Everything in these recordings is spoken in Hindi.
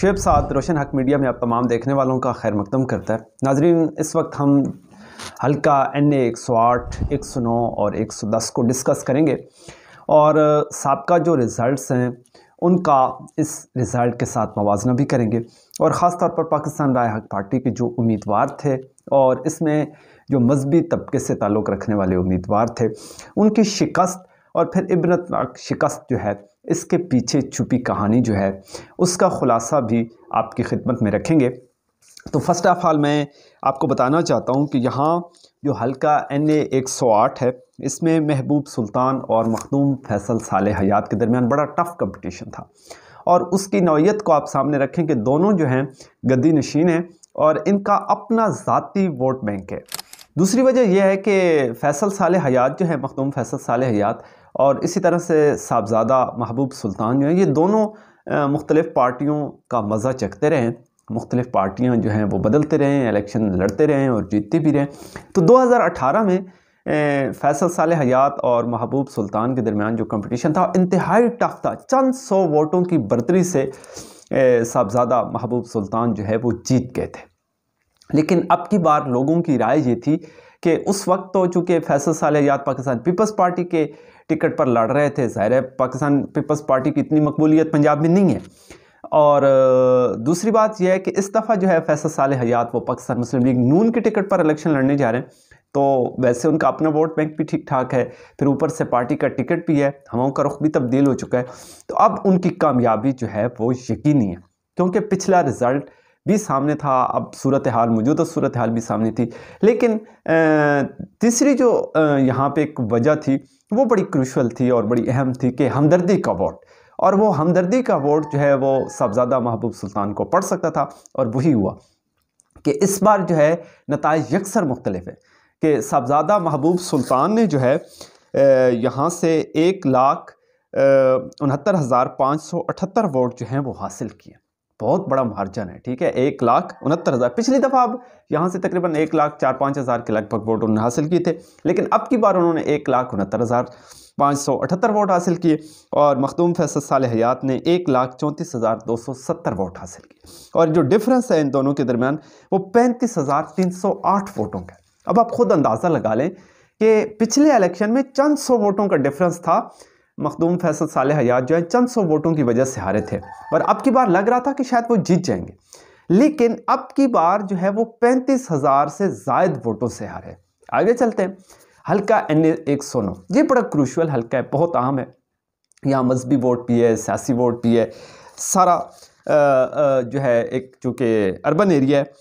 शेब साद रोशन हक मीडिया में आप तमाम देखने वालों का खैर मकदम करता है नाजरीन इस वक्त हम हल्का एन ए एक सौ आठ एक सौ नौ और एक सौ दस को डिस्कस करेंगे और सबका जो रिज़ल्ट हैं उनका इस रिज़ल्ट के साथ मवाजना भी करेंगे और ख़ास तौर पर पाकिस्तान राय हक पार्टी के जो उम्मीदवार थे और इसमें जो मजहबी तबके से ताल्लुक़ रखने वाले उम्मीदवार थे उनकी शिकस्त और फिर इबनतनाक शिकस्त जो है इसके पीछे छुपी कहानी जो है उसका ख़ुलासा भी आपकी खिदमत में रखेंगे तो फ़र्स्ट ऑफ़ ऑल मैं आपको बताना चाहता हूँ कि यहाँ जो हल्का एन ए एक सौ आठ है इसमें महबूब सुल्तान और मखदूम फैसल साल हयात के दरमियान बड़ा टफ़ कंपटीशन था और उसकी नौीयत को आप सामने रखें कि दोनों जो हैं गद्दी नशीन हैं और इनका अपना ज़ाती वोट बैंक है दूसरी वजह यह है कि फ़ैसल साल हयात जो है मखदूम फैसल साल हयात और इसी तरह से साहबजादा महबूब सुल्तान जो हैं ये दोनों मुख्तलिफ़ पार्टियों का मज़ा चखते रहें मुख्तलिफ़ पार्टियाँ जो हैं वो बदलते रहें इलेक्शन लड़ते रहें और जीतते भी रहें तो 2018 में फैसल साल हयात और महबूब सुल्तान के दरमियान जो कंपटीशन था इंतहाई टफ था चंद सौ वोटों की बर्तरी से साहबजादा महबूब सुल्तान जो है वो जीत गए थे लेकिन अब की बार लोगों की राय ये थी कि उस वक्त तो चूँकि फैसल साल हयात पाकिस्तान पीपल्स पार्टी के टिकट पर लड़ रहे थे ज़ाहिर है पाकिस्तान पीपल्स पार्टी की इतनी मकबूलियत पंजाब में नहीं है और दूसरी बात यह है कि इस दफ़ा जो है फैसल साल हयात वो पाकिस्तान मुस्लिम लीग नून के टिकट पर इलेक्शन लड़ने जा रहे हैं तो वैसे उनका अपना वोट बैंक भी ठीक ठाक है फिर ऊपर से पार्टी का टिकट भी है हवाओं का रुख भी तब्दील हो चुका है तो अब उनकी कामयाबी जो है वो यकीनी है क्योंकि पिछला रिज़ल्ट भी सामने था अब सूरत हाल मौजूदा सूरत हाल भी सामने थी लेकिन तीसरी जो यहाँ पे एक वजह थी वो बड़ी क्रूशल थी और बड़ी अहम थी कि हमदर्दी का वोट और वो हमदर्दी का वोट जो है वो साहबजादा महबूब सुल्तान को पढ़ सकता था और वही हुआ कि इस बार जो है नतज यकसर मुख्तलिफ है कि साहबजादा महबूब सुल्तान ने जो है यहाँ से एक लाख उनहत्तर हज़ार पाँच सौ अठहत्तर वोट जो हैं वो हासिल किए बहुत बड़ा मार्जन है ठीक है एक लाख उनहत्तर हज़ार पिछली दफ़ा अब यहाँ से तकरीबन एक लाख चार पाँच हज़ार के लगभग वोट उन्होंने हासिल किए थे लेकिन अब की बार उन्होंने एक लाख उनहत्तर हज़ार पाँच सौ अठहत्तर वोट हासिल किए और मखदूम फैसल साल हयात ने एक लाख चौंतीस हज़ार दो सौ सत्तर वोट हासिल किए और जो डिफरेंस है इन दोनों के दरमियान वो पैंतीस हज़ार तीन सौ आठ वोटों का अब आप ख़ुद अंदाज़ा लगा लें कि पिछले इलेक्शन में चंद सौ वोटों का डिफरेंस था मखदूम फैसल साल हयात जो है चंद सौ वोटों की वजह से हारे थे और अब की बार लग रहा था कि शायद वो जीत जाएंगे लेकिन अब की बार जो है वो पैंतीस हज़ार से जायद वोटों से हारे आगे चलते हैं हल्का एन एक सौ नौ ये बड़ा क्रूशल हल्का है बहुत आम है यहाँ मजहबी वोट भी है सियासी वोट भी है सारा आ, आ, जो है एक चूँकि अर्बन एरिया है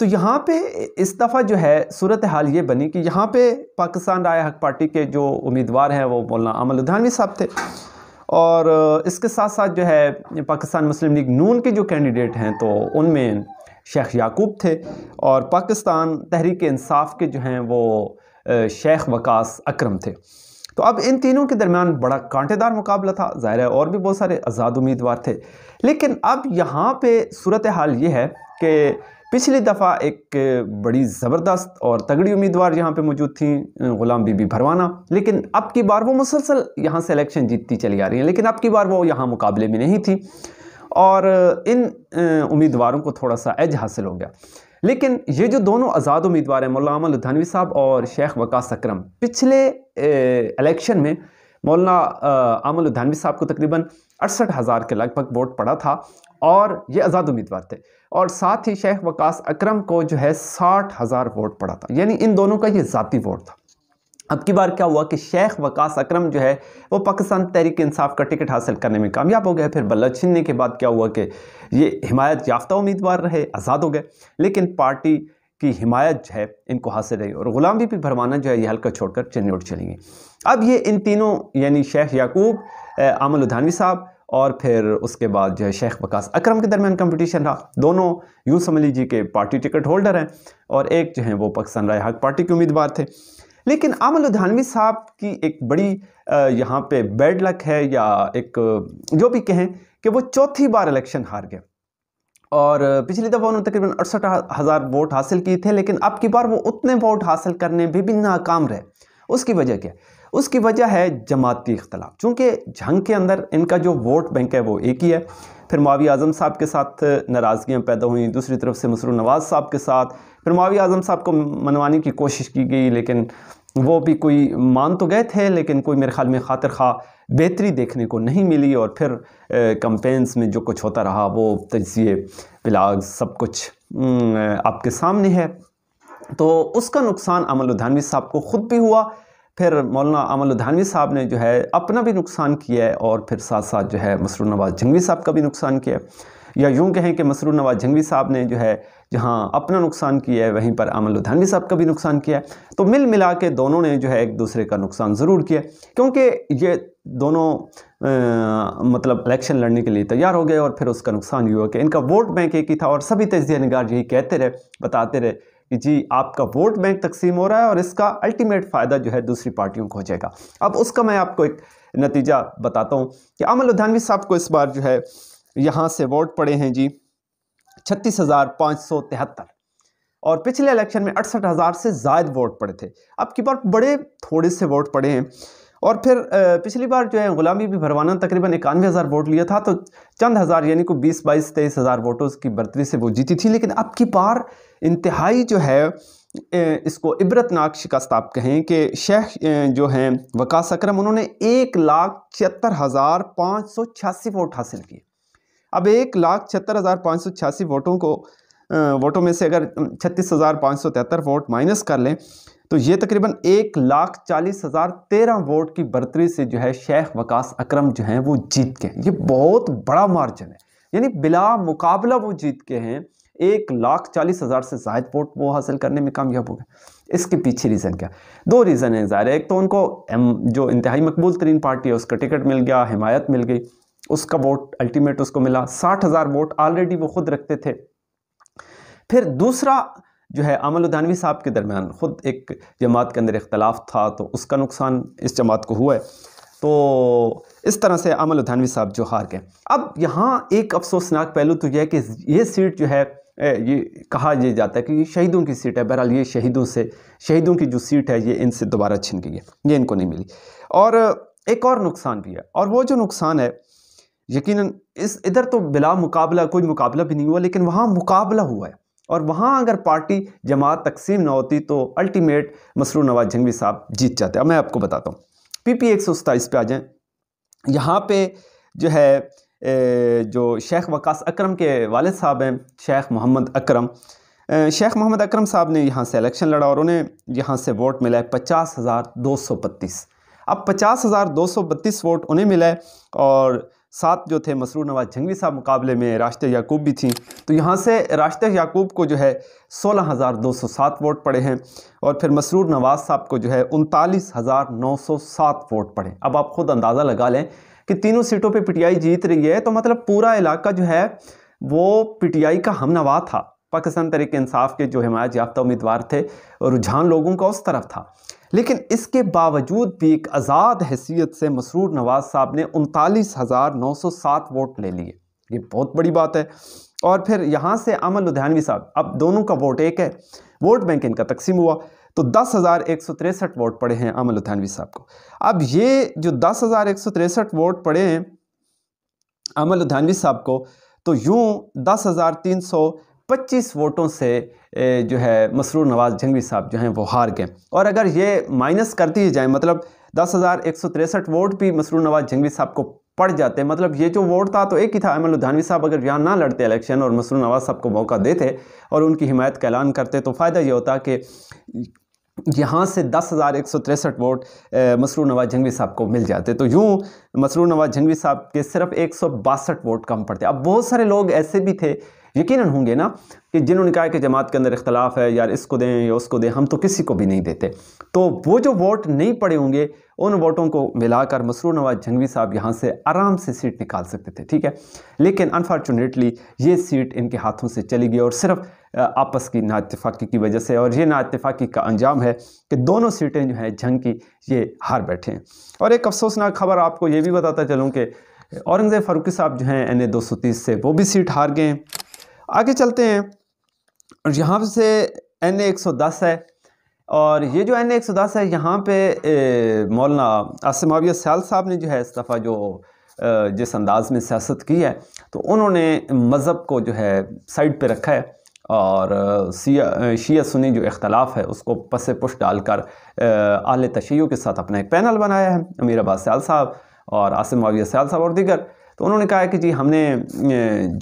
तो यहाँ पे इस दफ़ा जो है सूरत हाल ये बनी कि यहाँ पे पाकिस्तान राय हक पार्टी के जो उम्मीदवार हैं वो मौलाना अमल उधानवी साहब थे और इसके साथ साथ जो है पाकिस्तान मुस्लिम लीग नून के जो कैंडिडेट हैं तो उनमें शेख याकूब थे और पाकिस्तान तहरीक इंसाफ के जो हैं वो शेख वकास अक्रम थे तो अब इन तीनों के दरमियान बड़ा कांटेदार मुकाबला था ज़ाहिर है और भी बहुत सारे आज़ाद उम्मीदवार थे लेकिन अब यहाँ पे सूरत हाल ये है कि पिछली दफ़ा एक बड़ी ज़बरदस्त और तगड़ी उम्मीदवार यहाँ पे मौजूद थी ग़ुलाम बीबी भरवाना लेकिन अब की बार वो मुसलसल यहाँ से इलेक्शन जीतती चली आ रही हैं लेकिन अब की बार वो यहाँ मुकाबले में नहीं थी और इन उम्मीदवारों को थोड़ा सा एज हासिल हो गया लेकिन ये जो दोनों आज़ाद उम्मीदवार हैं मौलाना अमल साहब और शेख वकास अक्रम पिछले इलेक्शन में मौलाना अमल उद्धानवी साहब को तकरीबन अड़सठ हज़ार के लगभग वोट पड़ा था और ये आज़ाद उम्मीदवार थे और साथ ही शेख वकास अक्रम को जो है साठ हज़ार वोट पड़ा था यानी इन दोनों का ये ज़ाती वोट था अब की बार क्या हुआ कि शेख वकास अकरम जो है वो पाकिस्तान तहरीक इंसाफ का टिकट हासिल करने में कामयाब हो गए फिर बल्ला छीनने के बाद क्या हुआ कि ये हिमायत याफ्ता उम्मीदवार रहे आज़ाद हो गए लेकिन पार्टी की हिमायत जो है इनको हासिल रही और गुलाम भी भरवाना जो है ये हल्का छोड़कर उठ चलेंगे अब ये इन तीनों यानी शेख याकूब आमल उधानवी साहब और फिर उसके बाद जो है शेख वकास अकरम के दरमियान कंपटीशन रहा दोनों यूँ समझ लीजिए कि पार्टी टिकट होल्डर हैं और एक जो है वो पाकिस्तान राय हक पार्टी के उम्मीदवार थे लेकिन अमल धानवी साहब की एक बड़ी यहाँ पे बैड लक है या एक जो भी कहें कि वो चौथी बार इलेक्शन हार गए और पिछली दफ़ा उन्होंने तकरीबन अड़सठ हज़ार वोट हासिल किए थे लेकिन अब की बार वो उतने वोट हासिल करने में भी, भी नाकाम रहे उसकी वजह क्या उसकी वजह है जमाती इख्तलाफ चूँकि झंग के अंदर इनका जो वोट बैंक है वो एक ही है फिर मावी आज़म साहब के साथ नाराज़गियाँ पैदा हुई दूसरी तरफ से मसरू नवाज़ साहब के साथ फिर मावी आज़म साहब को मनवाने की कोशिश की गई लेकिन वो भी कोई मान तो गए थे लेकिन कोई मेरे ख्याल में खातर खा बेहतरी देखने को नहीं मिली और फिर कंपेन्स में जो कुछ होता रहा वो तजिए बिलाग सब कुछ आपके सामने है तो उसका नुकसान अमल उधानवी साहब को ख़ुद भी हुआ फिर मौलाना अमल धानवी साहब ने जो है अपना भी नुकसान किया है और फिर साथ साथ जो है मसरू नवाज़ जंगवी साहब का भी नुकसान किया है या यूँ कहें कि मसरू नवाज़ जंगवी साहब ने जो है जहाँ अपना नुकसान किया है वहीं पर अमल धानवी साहब का भी नुकसान किया है तो मिल मिला के दोनों ने जो है एक दूसरे का नुकसान ज़रूर किया क्योंकि ये दोनों आ, मतलब इलेक्शन लड़ने के लिए तैयार हो गए और फिर उसका नुकसान ये हुआ कि इनका वोट बैंक एक ही था और सभी तजिया नगार यही कहते रहे बताते रहे कि जी आपका वोट बैंक तकसीम हो रहा है और इसका अल्टीमेट फ़ायदा जो है दूसरी पार्टियों को हो जाएगा अब उसका मैं आपको एक नतीजा बताता हूँ कि अमल उद्धानवी साहब को इस बार जो है यहाँ से वोट पड़े हैं जी छत्तीस हज़ार सौ तिहत्तर और पिछले इलेक्शन में अड़सठ हज़ार से जायद वोट पड़े थे अब की बार बड़े थोड़े से वोट पड़े हैं और फिर पिछली बार जो है ग़ुलामी भी भरवाना तकरीबन इक्यानवे हज़ार वोट लिया था तो चंद हज़ार यानी को बीस बाईस तेईस हज़ार वोटों की बर्तरी से वो जीती थी लेकिन अब की बार इंतहाई जो है इसको इबरतनाक शिकस्त आप कहें कि शेख जो हैं वकास अक्रम उन्होंने एक लाख छिहत्तर हज़ार पाँच सौ छियासी वोट हासिल किए अब एक लाख छिहत्तर हज़ार पाँच सौ छियासी वोटों को वोटों में से अगर छत्तीस हज़ार पाँच सौ तिहत्तर वोट माइनस कर लें तो ये तकरीबन एक लाख चालीस हज़ार तेरह वोट की बर्तरी से जो है शेख वकास अकरम जो हैं वो जीत के ये बहुत बड़ा मार्जिन है यानी बिला मुकाबला वो जीत के हैं एक लाख चालीस हज़ार से जायद वोट वो हासिल करने में कामयाब हो गए इसके पीछे रीज़न क्या दो रीज़न है ज़ाहिर एक तो उनको जो इंतहाई मकबूल तरीन पार्टी है उसका टिकट मिल गया हमायत मिल गई उसका वोट अल्टीमेट उसको मिला साठ हज़ार वोट ऑलरेडी वो खुद रखते थे फिर दूसरा जो है अमल उदानवी साहब के दरमियान ख़ुद एक जमात के अंदर इख्तलाफ था तो उसका नुकसान इस जमात को हुआ है तो इस तरह से अमल उदानवी साहब जो हार गए अब यहाँ एक अफसोसनाक पहलू तो यह है कि ये सीट जो है ये कहा यह जाता है कि ये शहीदों की सीट है बहरहाल ये शहीदों से शहीदों की जो सीट है ये इनसे दोबारा छिन गई है ये इनको नहीं मिली और एक और नुकसान भी है और वो जो नुकसान है यकीनन इस इधर तो बिला मुकाबला कोई मुकाबला भी नहीं हुआ लेकिन वहाँ मुकाबला हुआ है और वहाँ अगर पार्टी जमात तकसीम ना होती तो अल्टीमेट मसरू नवाज जंगवी साहब जीत जाते अब मैं आपको बताता हूँ पी पी एक सौ सताईस पे आ जाएँ यहाँ पे जो है जो शेख वकास अकरम के वालद साहब हैं शेख मोहम्मद अक्रम शेख मोहम्मद अक्रम साहब ने यहाँ से इलेक्शन लड़ा और उन्हें यहाँ से वोट मिला है पचास हज़ार दो सौ बत्तीस अब पचास हज़ार दो सौ बत्तीस वोट उन्हें मिला है और साथ जो थे मसरूर नवाज जंगवी साहब मुकाबले में राशत याकूब भी थी तो यहाँ से राशत याकूब को जो है सोलह हज़ार दो सौ सात वोट पड़े हैं और फिर मसरूर नवाज साहब को जो है उनतालीस हज़ार नौ सौ सात वोट पड़े अब आप ख़ुद अंदाज़ा लगा लें कि तीनों सीटों पे पीटीआई जीत रही है तो मतलब पूरा इलाका जो है वो पी का हमनवा था पाकिस्तान तरीके इंसाफ के जो हमायत याफ्ता उम्मीदवार थे रुझान लोगों का उस तरफ था लेकिन इसके बावजूद भी एक आज़ाद हैसियत से मसरूर नवाज़ साहब ने उनतालीस हज़ार नौ सौ सात वोट ले लिए ये बहुत बड़ी बात है और फिर यहाँ से अमन लुधियानवी साहब अब दोनों का वोट एक है वोट बैंक इनका तकसीम हुआ तो दस हज़ार एक सौ तिरसठ वोट पड़े हैं अमन लुधियानवी साहब को अब ये जो दस हज़ार एक सौ तिरसठ वोट पड़े हैं अमन लुधियानवी साहब को तो यूँ दस हज़ार तीन सौ 25 वोटों से जो है मसरूर नवाज़ जंगवी साहब जो हैं वो हार गए और अगर ये माइनस कर दिए जाए मतलब दस हज़ार एक सौ तिरसठ वोट भी मसरूर नवाज़ जंगवी साहब को पड़ जाते मतलब ये जो वोट था तो एक ही था अमल उद्धानवी साहब अगर यहाँ ना लड़ते इलेक्शन और मसरू नवाज साहब को मौका देते और उनकी हिमायत का ऐलान करते तो फ़ायदा ये होता कि यहाँ से दस हज़ार एक सौ तिरसठ वोट मसरू नवाज जंगवी साहब को मिल जाते तो यूँ मसरू नवाज जंगवी साहब के सिर्फ एक सौ बासठ वोट कम पड़ते अब बहुत सारे लोग ऐसे भी थे यकीनन होंगे ना कि जिन्होंने कहा कि जमात के अंदर इख्तलाफ है यार इसको दें या उसको दें हम तो किसी को भी नहीं देते तो वो जो वोट नहीं पड़े होंगे उन वोटों को मिलाकर मसरू नवाज जंगवी साहब यहाँ से आराम से सीट निकाल सकते थे ठीक है लेकिन अनफॉर्चुनेटली ये सीट इनके हाथों से चली गई और सिर्फ आपस की नातफाक़ी की वजह से और ये नातफाक़ी का अंजाम है कि दोनों सीटें जो हैं जंग की ये हार बैठे हैं और एक अफसोसनाक खबर आपको ये भी बताता चलूँ कि औरंगज़ेब फ़ारूकी साहब जो हैं एन ए दो सौ तीस से वो भी सीट हार गए हैं आगे चलते हैं और यहाँ से एन ए एक सौ दस है और ये जो एन ए एक सौ दस है यहाँ पे मौलाना आसमाविया सयाल साहब ने जो है इस दफ़ा जो जिस अंदाज़ में सियासत की है तो उन्होंने मज़हब को जो है साइड पे रखा है और शिया सुनी जो इख्तलाफ है उसको पस पुश डालकर आल तशैयों के साथ अपना एक पैनल बनाया है अमीर अब्बास सयाल साहब और आसिम माविया सयाल साहब और दीगर तो उन्होंने कहा है कि जी हमने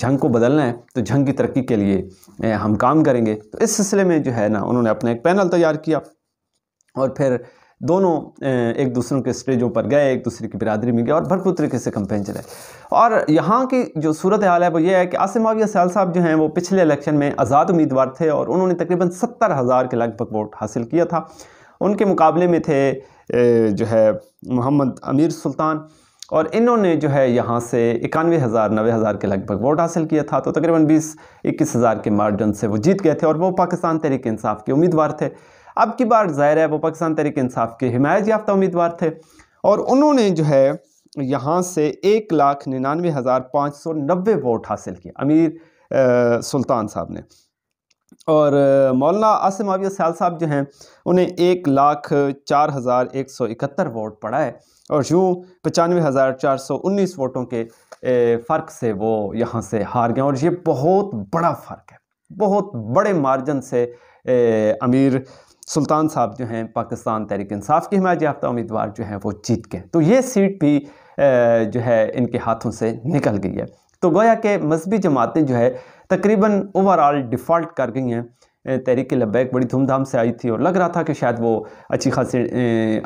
जंग को बदलना है तो जंग की तरक्की के लिए हम काम करेंगे तो इस सिलसिले में जो है ना उन्होंने अपना एक पैनल तैयार किया और फिर दोनों एक दूसरों के स्टेजों पर गए एक दूसरे की बिरादरी में गए और भरपूर तरीके से कंपेन चले और यहाँ की जो सूरत हाल है वो ये है कि आसिम माविया सयाल साहब जो हैं वो पिछले इलेक्शन में आज़ाद उम्मीदवार थे और उन्होंने तकरीबन सत्तर हज़ार के लगभग वोट हासिल किया था उनके मुकाबले में थे जो है मोहम्मद अमीर सुल्तान और इन्होंने जो है यहाँ से इक्यानवे हज़ार नवे हज़ार के लगभग वोट हासिल किया था तो तकरीबन बीस इक्कीस हज़ार के मार्जन से वो जीत गए थे और वो पाकिस्तान तहरीक इंसाफ के उम्मीदवार थे अब की बार ज़ाहिर है वो पाकिस्तान तरीक इंसाफ के हिमायत याफ्ता उम्मीदवार थे और उन्होंने जो है यहाँ से एक लाख निन्यानवे हज़ार पाँच सौ नब्बे वोट हासिल किए अमीर सुल्तान साहब ने और मौलाना आसिम आविया सयाल साहब जो हैं उन्हें एक लाख चार हज़ार एक सौ इकहत्तर वोट पड़ा है और यूँ पचानवे हज़ार चार सौ उन्नीस वोटों के फ़र्क से वो यहाँ से हार गए और ये बहुत बड़ा फ़र्क है बहुत बड़े मार्जन से ए, अमीर सुल्तान साहब जो हैं पाकिस्तान तहरीक इंसाफ की हिमात याफ्ता उम्मीदवार जो हैं वो जीत गए तो ये सीट भी जो है इनके हाथों से निकल गई है तो गोया के मजहबी जमातें जो है तकरीबन ओवरऑल डिफ़ॉल्ट कर गई हैं तहरीक लब्बैक बड़ी धूमधाम से आई थी और लग रहा था कि शायद वो अच्छी खासी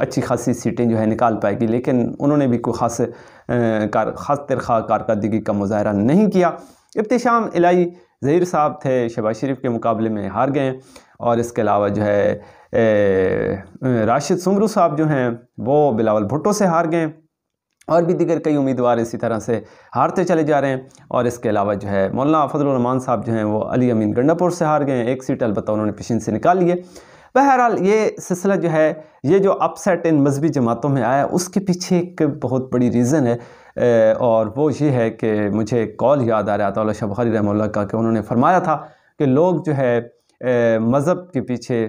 अच्छी खासी सीटें जो है निकाल पाएगी लेकिन उन्होंने भी कोई खास कार खास तरखा कारकर्दगी का मुजाहरा नहीं किया इब्तशाम इलाई जहीर साहब थे शबाज शरीफ के मुकाबले में हार गए और इसके अलावा जो है राशिद सुमरू साहब जो हैं वो बिलावल भुट्टो से हार गए और भी दिगर कई उम्मीदवार इसी तरह से हारते चले जा रहे हैं और इसके अलावा जो है मौलाना फजलरहमान साहब जो हैं वो अली अमीन गंडापुर से हार गए एक सीट अलबत्ता उन्होंने पिछन से निकाल लिए बहरहाल ये सिलसिला जो है ये जो अपसेट इन मजहबी जमातों में आया उसके पीछे एक बहुत बड़ी रीज़न है और वो ये है कि मुझे कॉल याद आ रहा था शाह बखारी का कि उन्होंने फरमाया था कि लोग जो है मज़हब के पीछे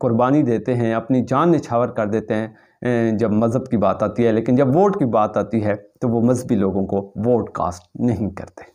कुर्बानी देते हैं अपनी जान निछावर कर देते हैं जब मज़हब की बात आती है लेकिन जब वोट की बात आती है तो वो मजहबी लोगों को वोट कास्ट नहीं करते